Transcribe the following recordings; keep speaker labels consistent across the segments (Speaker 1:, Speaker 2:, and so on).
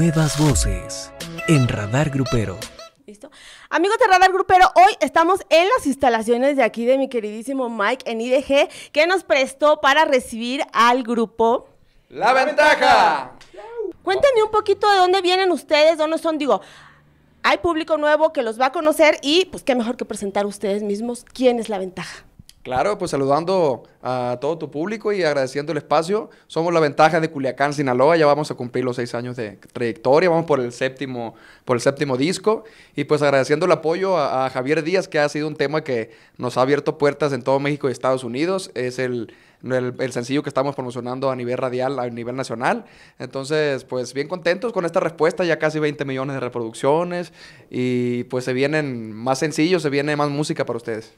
Speaker 1: Nuevas voces en Radar Grupero. ¿Listo?
Speaker 2: Amigos de Radar Grupero, hoy estamos en las instalaciones de aquí de mi queridísimo Mike en IDG, que nos prestó para recibir al grupo. ¡La Ventaja! Cuéntenme un poquito de dónde vienen ustedes, dónde son, digo, hay público nuevo que los va a conocer y pues qué mejor que presentar ustedes mismos quién es La Ventaja.
Speaker 3: Claro, pues saludando a todo tu público y agradeciendo el espacio. Somos la ventaja de Culiacán, Sinaloa. Ya vamos a cumplir los seis años de trayectoria. Vamos por el séptimo, por el séptimo disco. Y pues agradeciendo el apoyo a, Javier Díaz, que ha sido un tema que nos ha abierto puertas en todo México y Estados Unidos. Es el, sencillo que estamos promocionando a nivel radial, a nivel nacional. Entonces, pues bien contentos con esta respuesta, ya casi 20 millones de reproducciones y pues se vienen más sencillos, se viene más música para ustedes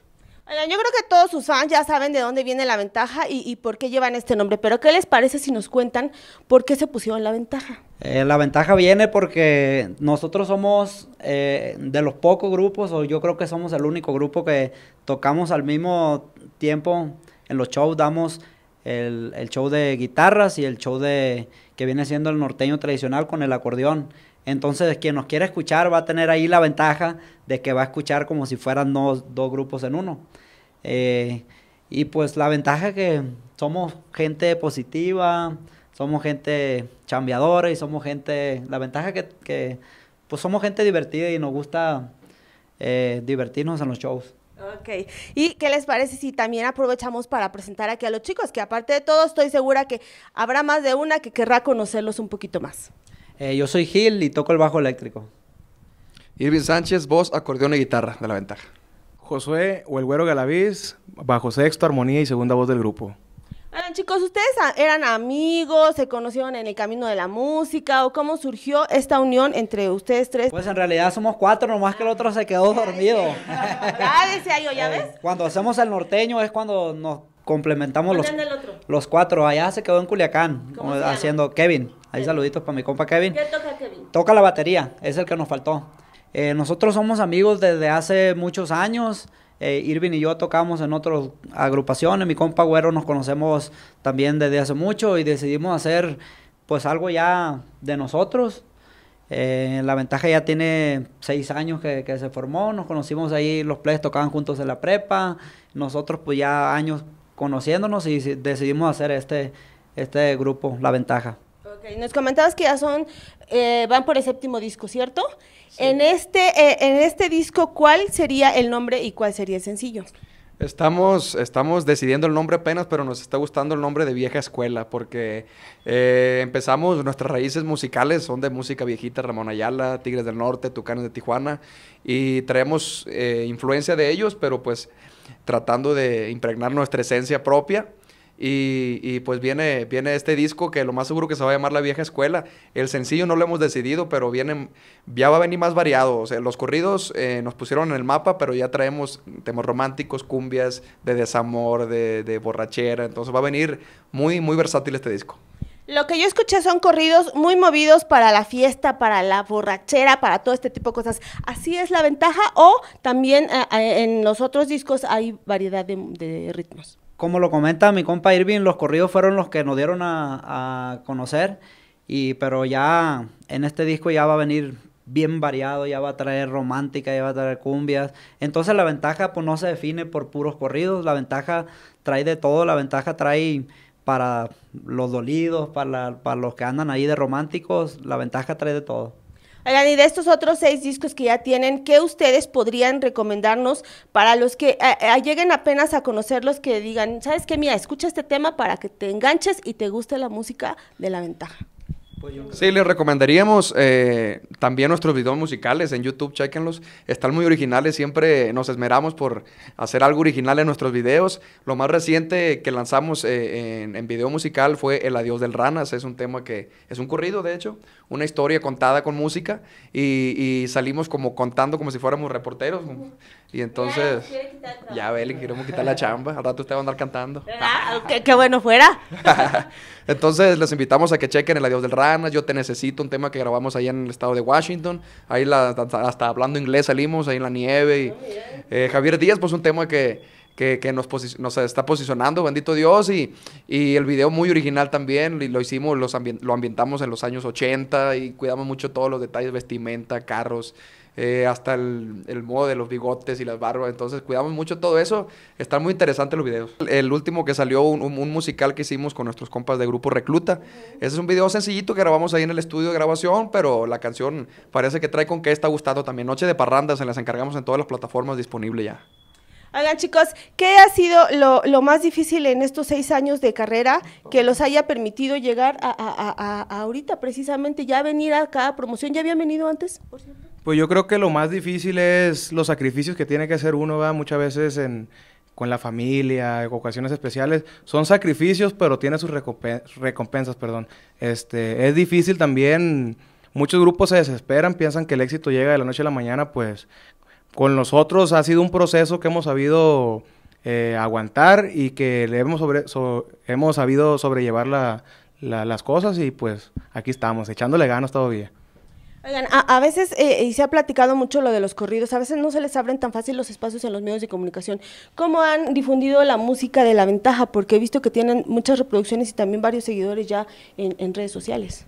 Speaker 2: yo creo que todos sus fans ya saben de dónde viene la ventaja y, por qué llevan este nombre, pero ¿qué les parece si nos cuentan por qué se pusieron la ventaja?
Speaker 4: Eh, la ventaja viene porque nosotros somos eh, de los pocos grupos, o yo creo que somos el único grupo que tocamos al mismo tiempo en los shows, damos el, el show de guitarras y el show de que viene siendo el norteño tradicional con el acordeón. Entonces, quien nos quiera escuchar va a tener ahí la ventaja de que va a escuchar como si fueran dos, grupos en uno. Eh, y pues la ventaja que somos gente positiva, somos gente chambeadora y somos gente... La ventaja que, que pues somos gente divertida y nos gusta eh, divertirnos en los shows.
Speaker 2: Ok. ¿Y qué les parece si también aprovechamos para presentar aquí a los chicos? Que aparte de todo, estoy segura que habrá más de una que querrá conocerlos un poquito más.
Speaker 4: Eh, yo
Speaker 3: soy Gil y toco el bajo eléctrico. Irving Sánchez, voz, acordeón y guitarra, de la ventaja.
Speaker 1: Josué o el Güero Galaviz, bajo sexto, armonía y segunda voz del grupo.
Speaker 2: Bueno, ah, chicos, ¿ustedes eran amigos, se conocieron en el camino de la música o cómo surgió esta unión entre ustedes tres? Pues en
Speaker 4: realidad somos cuatro, nomás que el otro se quedó dormido.
Speaker 2: Ya decía eh, yo, ¿ya ves?
Speaker 4: Cuando hacemos el norteño es cuando nos complementamos los, los cuatro. Allá se quedó en Culiacán eh, haciendo Kevin. Ahí saluditos para mi compa Kevin. ¿Qué toca Kevin? Toca la batería, es el que nos faltó. Eh, nosotros somos amigos desde hace muchos años. Eh, Irving y yo tocamos en otras agrupaciones. Mi compa Güero nos conocemos también desde hace mucho y decidimos hacer pues algo ya de nosotros. Eh, la ventaja ya tiene seis años que, se formó. Nos conocimos ahí, los players tocaban juntos en la prepa. Nosotros pues ya años conociéndonos y decidimos hacer este, este grupo, La Ventaja
Speaker 2: nos comentabas que ya son, eh, van por el séptimo disco, ¿cierto? En, este, eh, en este disco, ¿cuál sería el nombre y cuál sería el sencillo?
Speaker 3: Estamos, estamos decidiendo el nombre apenas, pero nos está gustando el nombre de Vieja Escuela, porque eh, empezamos, nuestras raíces musicales son de música viejita, Ramón Ayala, Tigres del Norte, Tucanes de Tijuana, y traemos influencia de ellos, pero pues tratando de impregnar nuestra esencia propia y, pues viene, viene este disco que lo más seguro que se va a llamar La Vieja Escuela. El sencillo no lo hemos decidido, pero viene, ya va a venir más variado. los corridos eh, nos pusieron en el mapa, pero ya traemos temas románticos, cumbias, de desamor, de, borrachera. Entonces va a venir muy, muy versátil este disco.
Speaker 2: Lo que yo escuché son corridos muy movidos para la fiesta, para la borrachera, para todo este tipo de cosas. ¿Así es la ventaja o también eh, eh, en los otros discos hay variedad de ritmos?
Speaker 4: como lo comenta mi compa Irving, los corridos fueron los que nos dieron a, conocer. Y, pero ya en este disco ya va a venir bien variado, ya va a traer romántica, ya va a traer cumbias. Entonces la ventaja pues no se define por puros corridos, la ventaja trae de todo, la ventaja trae para los dolidos, para los que andan ahí de románticos, la ventaja trae de todo
Speaker 2: y de estos otros seis discos que ya tienen, ¿qué ustedes podrían recomendarnos para los que eh, eh, lleguen apenas a conocerlos, que digan, ¿sabes qué? Mira, escucha este tema para que te enganches y te guste la música de la ventaja.
Speaker 3: Pues sí, les recomendaríamos eh, también nuestros videos musicales en YouTube, chequenlos. Están muy originales, siempre nos esmeramos por hacer algo original en nuestros videos. Lo más reciente que lanzamos eh, en, video musical fue El Adiós del Ranas, es un tema que es un corrido, de hecho, una historia contada con música y, salimos como contando como si fuéramos reporteros. Y entonces, ya, ya Beli, queremos quitar la chamba, al rato usted va a andar cantando.
Speaker 2: Ah, qué, bueno fuera.
Speaker 3: entonces, les invitamos a que chequen El Adiós del Ranas yo Te Necesito, un tema que grabamos allá en el estado de Washington. Ahí la, hasta, hablando inglés salimos, ahí en la nieve. Y, eh, Javier Díaz, pues un tema que, que, nos, se está posicionando, bendito Dios, y, y, el video muy original también, lo hicimos, los lo ambientamos en los años 80 y cuidamos mucho todos los detalles, vestimenta, carros, eh, hasta el, modo de los bigotes y las barbas. Entonces cuidamos mucho todo eso. Están muy interesantes los videos. El, último que salió, un, musical que hicimos con nuestros compas de grupo Recluta. Ese es un video sencillito que grabamos ahí en el estudio de grabación, pero la canción parece que trae con que está gustando también. Noche de Parrandas se las encargamos en todas las plataformas disponibles ya.
Speaker 2: Hagan chicos, ¿qué ha sido lo, más difícil en estos seis años de carrera que los haya permitido llegar a, ahorita precisamente, ya venir a cada promoción? ¿Ya habían venido antes, por cierto?
Speaker 1: Pues yo creo que lo más difícil es los sacrificios que tiene que hacer uno, va Muchas veces con la familia, en ocasiones especiales. Son sacrificios, pero tiene sus recompensas, perdón. Este, es difícil también, muchos grupos se desesperan, piensan que el éxito llega de la noche a la mañana, pues con nosotros ha sido un proceso que hemos sabido eh, aguantar y que le hemos, sobre hemos sabido sobrellevar las cosas y pues aquí estamos, echándole ganas todavía.
Speaker 2: Oigan, a, veces, eh, eh, y se ha platicado mucho lo de los corridos, a veces no se les abren tan fácil los espacios en los medios de comunicación. ¿Cómo han difundido la música de la ventaja? Porque he visto que tienen muchas reproducciones y también varios seguidores ya en, redes sociales.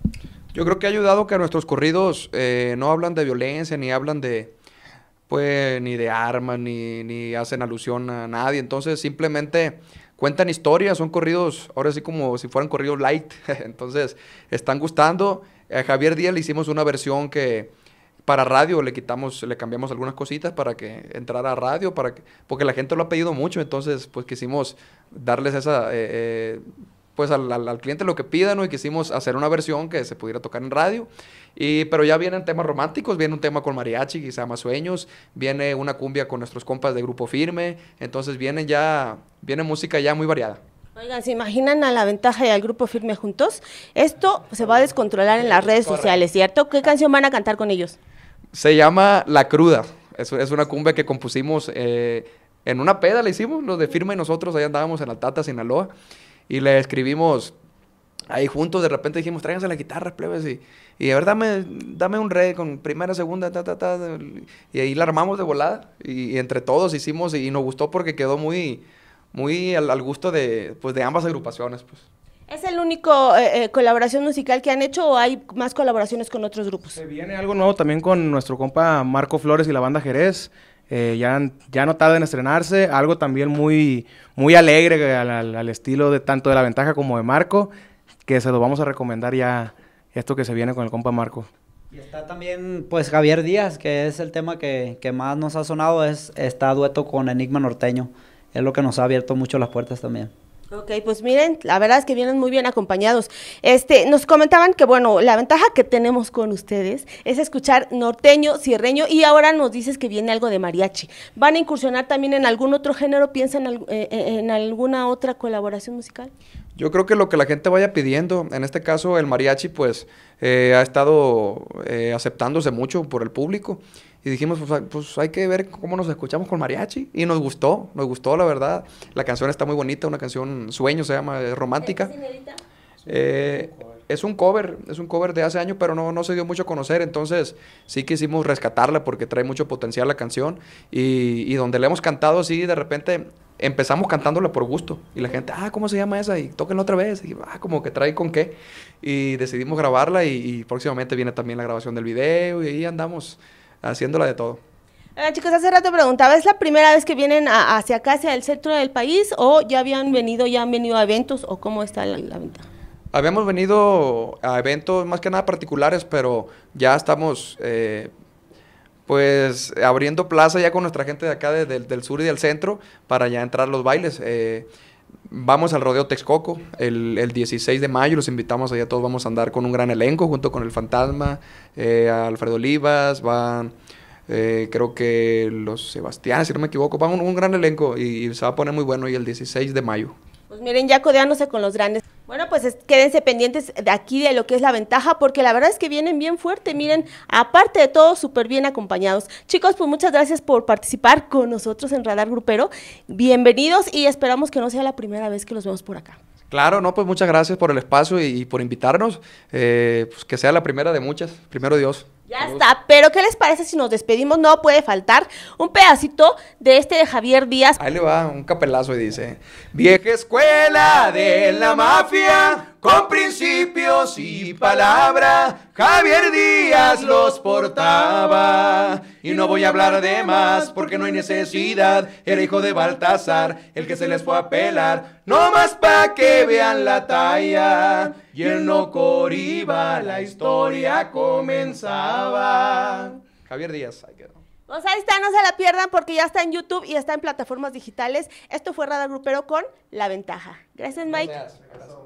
Speaker 3: Yo creo que ha ayudado que nuestros corridos eh, no hablan de violencia, ni hablan de, pues, ni de armas, ni, ni hacen alusión a nadie. Entonces, simplemente cuentan historias, son corridos, ahora sí como si fueran corridos light. Entonces, están gustando. A Javier Díaz le hicimos una versión que para radio le quitamos, le cambiamos algunas cositas para que entrara a radio, para porque la gente lo ha pedido mucho, entonces pues quisimos darles esa... Eh, eh, pues al, cliente lo que pida, ¿no? Y quisimos hacer una versión que se pudiera tocar en radio. Y, pero ya vienen temas románticos, viene un tema con mariachi quizá más Sueños, viene una cumbia con nuestros compas de Grupo Firme, entonces vienen ya, viene música ya muy variada.
Speaker 2: Oigan, ¿se imaginan a la ventaja y al grupo firme juntos? Esto se va a descontrolar en las redes sociales, ¿cierto? ¿Qué canción van a cantar con ellos?
Speaker 3: Se llama La Cruda. Es, es una cumbia que compusimos eh, en una peda, la hicimos, los de firme y nosotros, allá andábamos en Altata, Sinaloa. Y le escribimos ahí juntos, de repente dijimos, tráiganse la guitarra, plebes, y, y a ver, dame, dame un re con primera, segunda, ta, ta, ta, y ahí la armamos de volada, y, entre todos hicimos, y, nos gustó porque quedó muy, muy al, gusto de, pues, de ambas agrupaciones, pues.
Speaker 2: ¿Es el único eh, eh, colaboración musical que han hecho o hay más colaboraciones con otros grupos? Se
Speaker 1: viene algo nuevo también con nuestro compa Marco Flores y la banda Jerez. Eh, ya, ya no en estrenarse. Algo también muy, muy alegre al, estilo de tanto de La Ventaja como de Marco, que se lo vamos a recomendar ya esto que se viene con el compa Marco. Y
Speaker 2: está también,
Speaker 4: pues, Javier Díaz, que es el tema que, que más nos ha sonado, es, está dueto con Enigma Norteño. Es lo que nos ha abierto mucho las puertas también.
Speaker 2: Ok, pues miren, la verdad es que vienen muy bien acompañados. Este, nos comentaban que bueno, la ventaja que tenemos con ustedes es escuchar norteño, cierreño y ahora nos dices que viene algo de mariachi. ¿Van a incursionar también en algún otro género? ¿Piensan eh, eh, en, alguna otra colaboración musical?
Speaker 3: Yo creo que lo que la gente vaya pidiendo, en este caso el mariachi, pues eh, ha estado aceptándose mucho por el público y dijimos, pues, pues, hay que ver cómo nos escuchamos con mariachi. Y nos gustó, nos gustó, la verdad. La canción está muy bonita, una canción sueño, se llama, romántica. ¿Es, eh, es un cover, es un cover de hace años, pero no, no se dio mucho a conocer, entonces sí quisimos rescatarla porque trae mucho potencial la canción y, y donde la hemos cantado así, de repente empezamos cantándola por gusto. Y la gente, ah, ¿cómo se llama esa? Y tóquenla otra vez. Y ah, como que trae con qué. Y decidimos grabarla y, y próximamente viene también la grabación del video y ahí andamos haciéndola de todo.
Speaker 2: Eh, chicos, hace rato preguntaba, ¿es la primera vez que vienen hacia acá, hacia el centro del país, o ya habían venido, ya han venido a eventos, o cómo está la, la venta?
Speaker 3: Habíamos venido a eventos más que nada particulares, pero ya estamos eh, pues abriendo plaza ya con nuestra gente de acá del sur y del centro para ya entrar los bailes. Eh, vamos al Rodeo Texcoco el, 16 de mayo, los invitamos allá todos, vamos a andar con un gran elenco junto con El Fantasma, eh, Alfredo Olivas, van... Eh, creo que los Sebastián, si no me equivoco, va un, gran elenco y, se va a poner muy bueno y el 16 de mayo.
Speaker 2: Pues miren, ya codeándose con los grandes. Bueno, pues quédense pendientes de aquí de lo que es la ventaja, porque la verdad es que vienen bien fuerte, miren, aparte de todo, súper bien acompañados. Chicos, pues muchas gracias por participar con nosotros en Radar Grupero. Bienvenidos y esperamos que no sea la primera vez que los vemos por acá.
Speaker 3: Claro, no, pues muchas gracias por el espacio y, por invitarnos. Eh, pues que sea la primera de muchas. Primero
Speaker 2: Dios. Ya está, pero ¿qué les parece si nos despedimos? No puede faltar un pedacito de este de Javier Díaz. Ahí le va un capelazo y dice, vieja escuela de la mafia,
Speaker 3: con principios y palabra, Javier Díaz los portaba. Y no voy a hablar de más porque no hay necesidad, era hijo de Baltasar, el que se les fue a pelar, no más pa' que vean la talla y en Coriba la historia
Speaker 2: comenzaba.
Speaker 3: Javier Díaz, ahí quedó.
Speaker 2: Pues ahí está, no se la pierdan porque ya está en YouTube y está en plataformas digitales. Esto fue Radar Grupero con La Ventaja. Gracias, Mike. Gracias.
Speaker 1: Gracias.